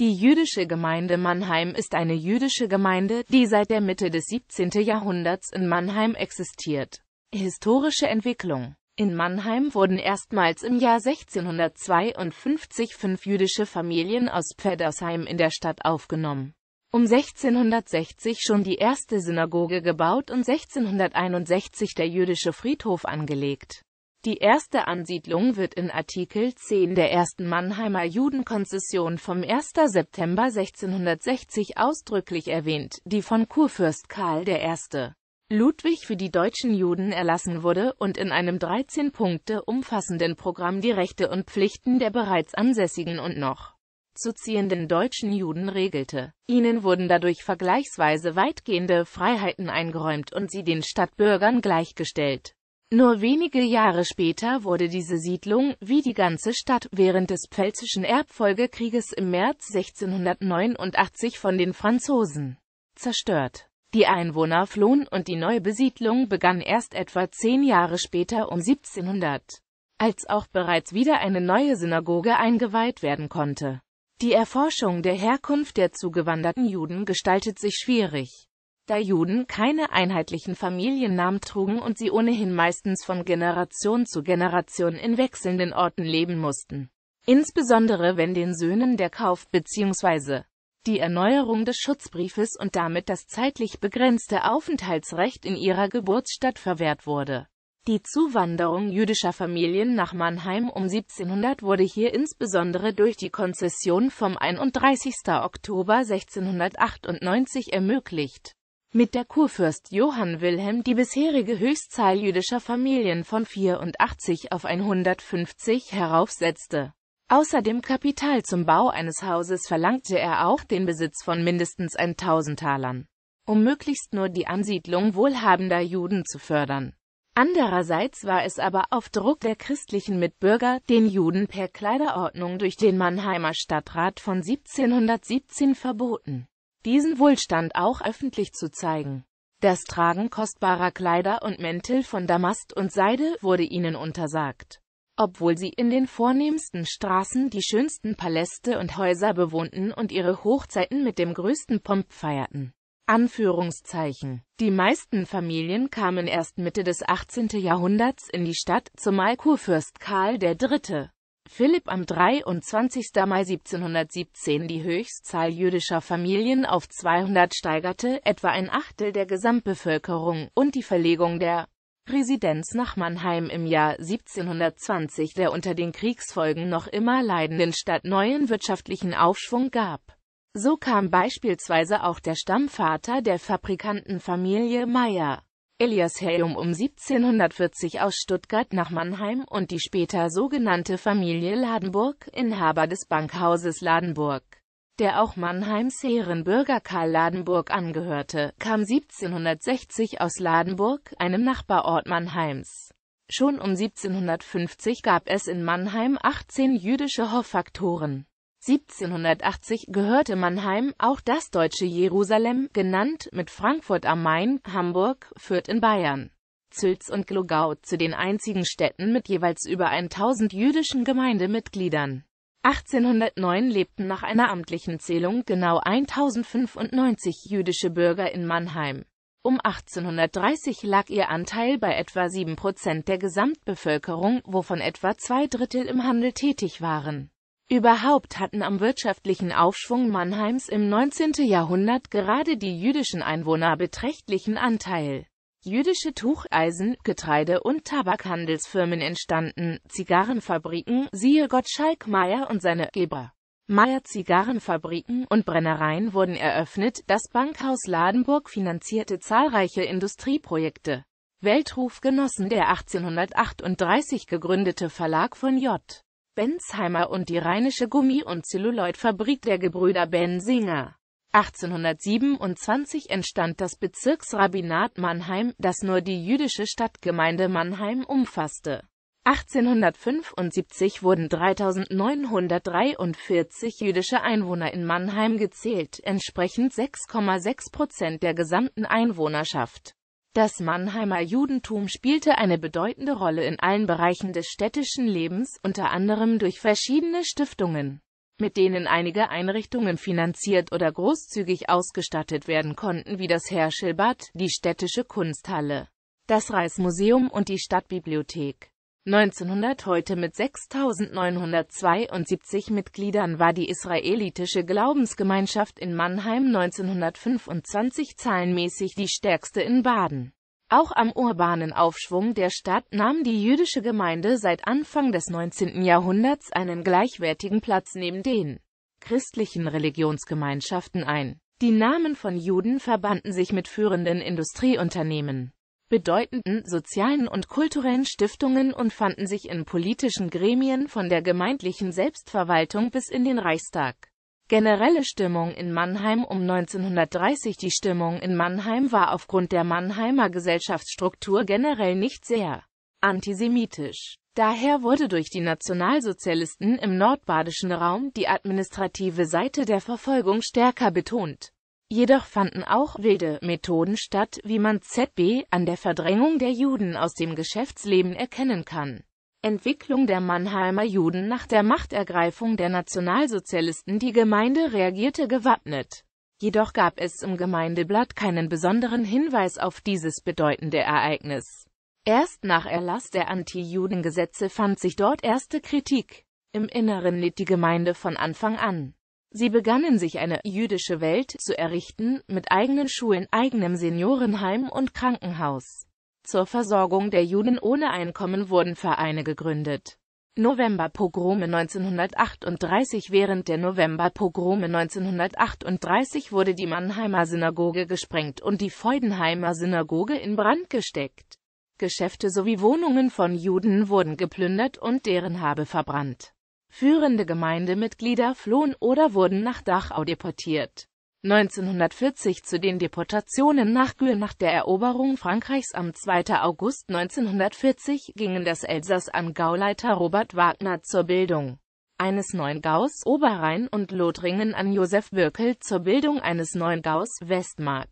Die jüdische Gemeinde Mannheim ist eine jüdische Gemeinde, die seit der Mitte des 17. Jahrhunderts in Mannheim existiert. Historische Entwicklung In Mannheim wurden erstmals im Jahr 1652 fünf jüdische Familien aus Pfeddersheim in der Stadt aufgenommen. Um 1660 schon die erste Synagoge gebaut und 1661 der jüdische Friedhof angelegt die erste Ansiedlung wird in Artikel 10 der ersten Mannheimer Judenkonzession vom 1. September 1660 ausdrücklich erwähnt, die von Kurfürst Karl I. Ludwig für die deutschen Juden erlassen wurde und in einem 13 Punkte umfassenden Programm die Rechte und Pflichten der bereits ansässigen und noch zu ziehenden deutschen Juden regelte. Ihnen wurden dadurch vergleichsweise weitgehende Freiheiten eingeräumt und sie den Stadtbürgern gleichgestellt. Nur wenige Jahre später wurde diese Siedlung, wie die ganze Stadt, während des Pfälzischen Erbfolgekrieges im März 1689 von den Franzosen zerstört. Die Einwohner flohen und die neue Besiedlung begann erst etwa zehn Jahre später um 1700, als auch bereits wieder eine neue Synagoge eingeweiht werden konnte. Die Erforschung der Herkunft der zugewanderten Juden gestaltet sich schwierig da Juden keine einheitlichen Familiennamen trugen und sie ohnehin meistens von Generation zu Generation in wechselnden Orten leben mussten. Insbesondere wenn den Söhnen der Kauf bzw. die Erneuerung des Schutzbriefes und damit das zeitlich begrenzte Aufenthaltsrecht in ihrer Geburtsstadt verwehrt wurde. Die Zuwanderung jüdischer Familien nach Mannheim um 1700 wurde hier insbesondere durch die Konzession vom 31. Oktober 1698 ermöglicht mit der Kurfürst Johann Wilhelm die bisherige Höchstzahl jüdischer Familien von 84 auf 150 heraufsetzte. Außerdem Kapital zum Bau eines Hauses verlangte er auch den Besitz von mindestens 1000 Talern, um möglichst nur die Ansiedlung wohlhabender Juden zu fördern. Andererseits war es aber auf Druck der christlichen Mitbürger, den Juden per Kleiderordnung durch den Mannheimer Stadtrat von 1717 verboten diesen Wohlstand auch öffentlich zu zeigen. Das Tragen kostbarer Kleider und Mäntel von Damast und Seide wurde ihnen untersagt. Obwohl sie in den vornehmsten Straßen die schönsten Paläste und Häuser bewohnten und ihre Hochzeiten mit dem größten Pomp feierten. Anführungszeichen. Die meisten Familien kamen erst Mitte des 18. Jahrhunderts in die Stadt, zumal Kurfürst Karl III Philipp am 23. Mai 1717 die Höchstzahl jüdischer Familien auf 200 steigerte, etwa ein Achtel der Gesamtbevölkerung, und die Verlegung der Residenz nach Mannheim im Jahr 1720 der unter den Kriegsfolgen noch immer leidenden Stadt neuen wirtschaftlichen Aufschwung gab. So kam beispielsweise auch der Stammvater der Fabrikantenfamilie Meyer Elias Helm um 1740 aus Stuttgart nach Mannheim und die später sogenannte Familie Ladenburg, Inhaber des Bankhauses Ladenburg, der auch Mannheims Ehrenbürger Karl Ladenburg angehörte, kam 1760 aus Ladenburg, einem Nachbarort Mannheims. Schon um 1750 gab es in Mannheim 18 jüdische Hoffaktoren. 1780 gehörte Mannheim, auch das deutsche Jerusalem genannt, mit Frankfurt am Main, Hamburg, Fürth in Bayern, Zülz und Glogau zu den einzigen Städten mit jeweils über 1000 jüdischen Gemeindemitgliedern. 1809 lebten nach einer amtlichen Zählung genau 1095 jüdische Bürger in Mannheim. Um 1830 lag ihr Anteil bei etwa 7 Prozent der Gesamtbevölkerung, wovon etwa zwei Drittel im Handel tätig waren. Überhaupt hatten am wirtschaftlichen Aufschwung Mannheims im 19. Jahrhundert gerade die jüdischen Einwohner beträchtlichen Anteil. Jüdische Tucheisen, Getreide- und Tabakhandelsfirmen entstanden, Zigarrenfabriken, siehe Gottschalk Meyer und seine Geber. Meyer Zigarrenfabriken und Brennereien wurden eröffnet, das Bankhaus Ladenburg finanzierte zahlreiche Industrieprojekte. Weltruf genossen der 1838 gegründete Verlag von J. Bensheimer und die Rheinische Gummi- und Zelluloidfabrik der Gebrüder Bensinger. 1827 entstand das Bezirksrabbinat Mannheim, das nur die jüdische Stadtgemeinde Mannheim umfasste. 1875 wurden 3.943 jüdische Einwohner in Mannheim gezählt, entsprechend 6,6 Prozent der gesamten Einwohnerschaft. Das Mannheimer Judentum spielte eine bedeutende Rolle in allen Bereichen des städtischen Lebens, unter anderem durch verschiedene Stiftungen, mit denen einige Einrichtungen finanziert oder großzügig ausgestattet werden konnten, wie das Herschelbad, die Städtische Kunsthalle, das Reismuseum und die Stadtbibliothek. 1900 heute mit 6.972 Mitgliedern war die israelitische Glaubensgemeinschaft in Mannheim 1925 zahlenmäßig die stärkste in Baden. Auch am urbanen Aufschwung der Stadt nahm die jüdische Gemeinde seit Anfang des 19. Jahrhunderts einen gleichwertigen Platz neben den christlichen Religionsgemeinschaften ein. Die Namen von Juden verbanden sich mit führenden Industrieunternehmen bedeutenden sozialen und kulturellen Stiftungen und fanden sich in politischen Gremien von der gemeindlichen Selbstverwaltung bis in den Reichstag. Generelle Stimmung in Mannheim um 1930 Die Stimmung in Mannheim war aufgrund der Mannheimer Gesellschaftsstruktur generell nicht sehr antisemitisch. Daher wurde durch die Nationalsozialisten im nordbadischen Raum die administrative Seite der Verfolgung stärker betont. Jedoch fanden auch wilde Methoden statt, wie man ZB an der Verdrängung der Juden aus dem Geschäftsleben erkennen kann. Entwicklung der Mannheimer Juden Nach der Machtergreifung der Nationalsozialisten Die Gemeinde reagierte gewappnet. Jedoch gab es im Gemeindeblatt keinen besonderen Hinweis auf dieses bedeutende Ereignis. Erst nach Erlass der Anti-Juden-Gesetze fand sich dort erste Kritik. Im Inneren litt die Gemeinde von Anfang an. Sie begannen sich eine jüdische Welt zu errichten, mit eigenen Schulen, eigenem Seniorenheim und Krankenhaus. Zur Versorgung der Juden ohne Einkommen wurden Vereine gegründet. Novemberpogrome 1938 Während der Novemberpogrome 1938 wurde die Mannheimer Synagoge gesprengt und die Feudenheimer Synagoge in Brand gesteckt. Geschäfte sowie Wohnungen von Juden wurden geplündert und deren Habe verbrannt. Führende Gemeindemitglieder flohen oder wurden nach Dachau deportiert. 1940 zu den Deportationen nach Gül nach der Eroberung Frankreichs am 2. August 1940 gingen das Elsass an Gauleiter Robert Wagner zur Bildung eines neuen Gaus Oberrhein und Lothringen an Josef Birkel zur Bildung eines neuen Gaus Westmark.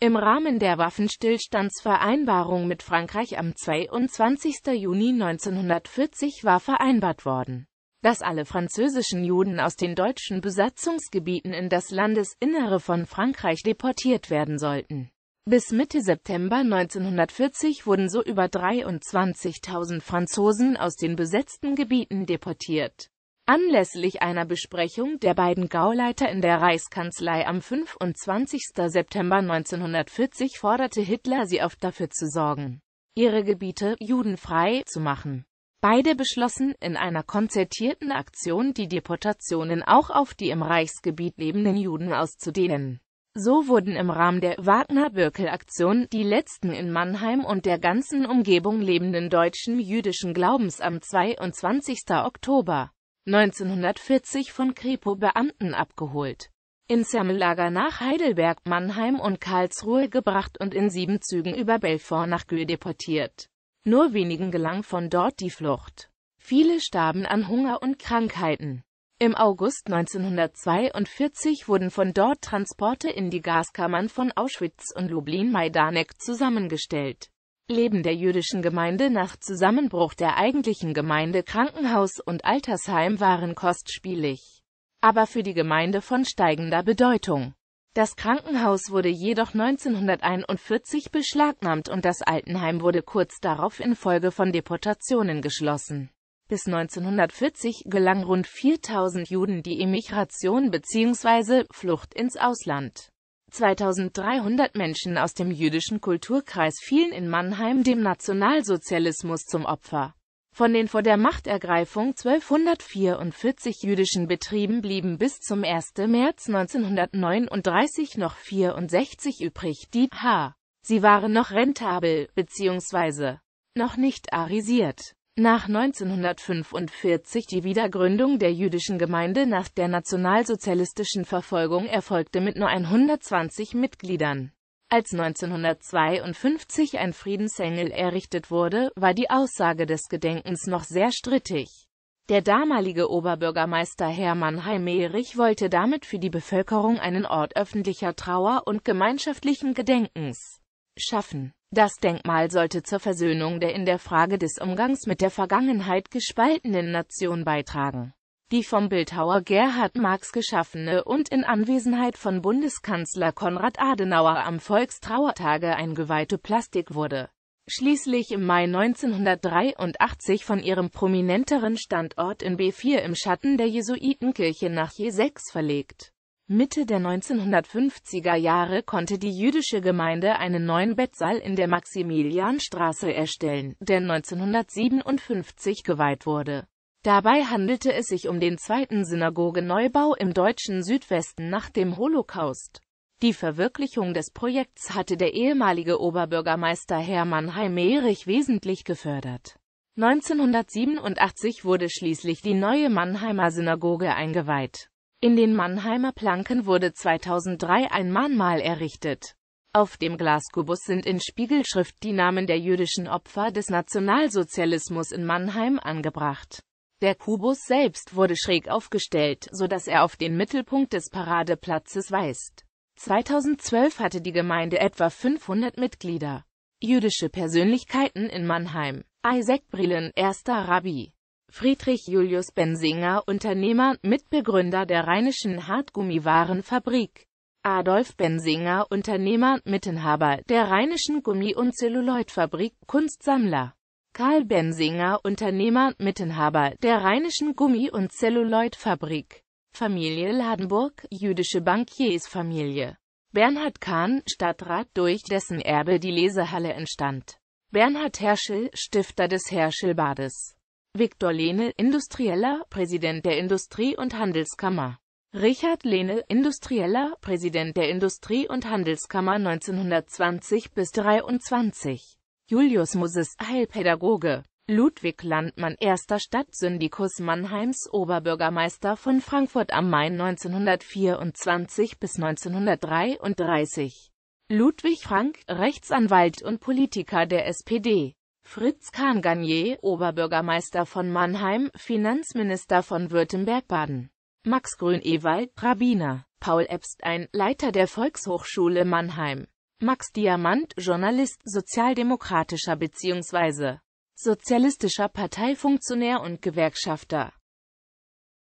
Im Rahmen der Waffenstillstandsvereinbarung mit Frankreich am 22. Juni 1940 war vereinbart worden dass alle französischen Juden aus den deutschen Besatzungsgebieten in das Landesinnere von Frankreich deportiert werden sollten. Bis Mitte September 1940 wurden so über 23.000 Franzosen aus den besetzten Gebieten deportiert. Anlässlich einer Besprechung der beiden Gauleiter in der Reichskanzlei am 25. September 1940 forderte Hitler sie auf dafür zu sorgen, ihre Gebiete judenfrei zu machen. Beide beschlossen, in einer konzertierten Aktion die Deportationen auch auf die im Reichsgebiet lebenden Juden auszudehnen. So wurden im Rahmen der wagner birkel aktion die letzten in Mannheim und der ganzen Umgebung lebenden Deutschen jüdischen Glaubens am 22. Oktober 1940 von Kripo-Beamten abgeholt, ins Sammellager nach Heidelberg, Mannheim und Karlsruhe gebracht und in sieben Zügen über Belfort nach Gül deportiert nur wenigen gelang von dort die Flucht. Viele starben an Hunger und Krankheiten. Im August 1942 wurden von dort Transporte in die Gaskammern von Auschwitz und Lublin-Majdanek zusammengestellt. Leben der jüdischen Gemeinde nach Zusammenbruch der eigentlichen Gemeinde Krankenhaus und Altersheim waren kostspielig, aber für die Gemeinde von steigender Bedeutung. Das Krankenhaus wurde jedoch 1941 beschlagnahmt und das Altenheim wurde kurz darauf infolge von Deportationen geschlossen. Bis 1940 gelang rund 4000 Juden die Emigration bzw. Flucht ins Ausland. 2300 Menschen aus dem jüdischen Kulturkreis fielen in Mannheim dem Nationalsozialismus zum Opfer. Von den vor der Machtergreifung 1244 jüdischen Betrieben blieben bis zum 1. März 1939 noch 64 übrig, die h. Sie waren noch rentabel, bzw. noch nicht arisiert. Nach 1945 die Wiedergründung der jüdischen Gemeinde nach der nationalsozialistischen Verfolgung erfolgte mit nur 120 Mitgliedern. Als 1952 ein Friedensengel errichtet wurde, war die Aussage des Gedenkens noch sehr strittig. Der damalige Oberbürgermeister Hermann Heimerich wollte damit für die Bevölkerung einen Ort öffentlicher Trauer und gemeinschaftlichen Gedenkens schaffen. Das Denkmal sollte zur Versöhnung der in der Frage des Umgangs mit der Vergangenheit gespaltenen Nation beitragen. Die vom Bildhauer Gerhard Marx geschaffene und in Anwesenheit von Bundeskanzler Konrad Adenauer am Volkstrauertage eingeweihte Plastik wurde schließlich im Mai 1983 von ihrem prominenteren Standort in B4 im Schatten der Jesuitenkirche nach J6 verlegt. Mitte der 1950er Jahre konnte die jüdische Gemeinde einen neuen Bettsaal in der Maximilianstraße erstellen, der 1957 geweiht wurde. Dabei handelte es sich um den zweiten Synagogenneubau im deutschen Südwesten nach dem Holocaust. Die Verwirklichung des Projekts hatte der ehemalige Oberbürgermeister Hermann Heimerich wesentlich gefördert. 1987 wurde schließlich die neue Mannheimer Synagoge eingeweiht. In den Mannheimer Planken wurde 2003 ein Mahnmal errichtet. Auf dem Glaskubus sind in Spiegelschrift die Namen der jüdischen Opfer des Nationalsozialismus in Mannheim angebracht. Der Kubus selbst wurde schräg aufgestellt, so dass er auf den Mittelpunkt des Paradeplatzes weist. 2012 hatte die Gemeinde etwa 500 Mitglieder. Jüdische Persönlichkeiten in Mannheim. Isaac Brillen, erster Rabbi. Friedrich Julius Bensinger, Unternehmer, Mitbegründer der Rheinischen Hartgummiwarenfabrik. Adolf Bensinger, Unternehmer, Mittenhaber der Rheinischen Gummi- und Zelluloidfabrik, Kunstsammler. Karl Bensinger, Unternehmer, Mittenhaber der Rheinischen Gummi- und Celluloidfabrik. Familie Ladenburg, jüdische Bankiersfamilie. Bernhard Kahn, Stadtrat, durch dessen Erbe die Lesehalle entstand. Bernhard Herschel, Stifter des Herschelbades. Viktor Lehne, Industrieller, Präsident der Industrie- und Handelskammer. Richard Lehne, Industrieller, Präsident der Industrie- und Handelskammer 1920 bis 23. Julius Moses Heilpädagoge, Ludwig Landmann erster Stadtsyndikus Mannheims Oberbürgermeister von Frankfurt am Main 1924 bis 1933, Ludwig Frank, Rechtsanwalt und Politiker der SPD, Fritz Kahn-Garnier, Oberbürgermeister von Mannheim, Finanzminister von Württemberg-Baden, Max Grün-Ewald, Rabbiner, Paul Epstein, Leiter der Volkshochschule Mannheim, Max Diamant, Journalist, sozialdemokratischer bzw. sozialistischer Parteifunktionär und Gewerkschafter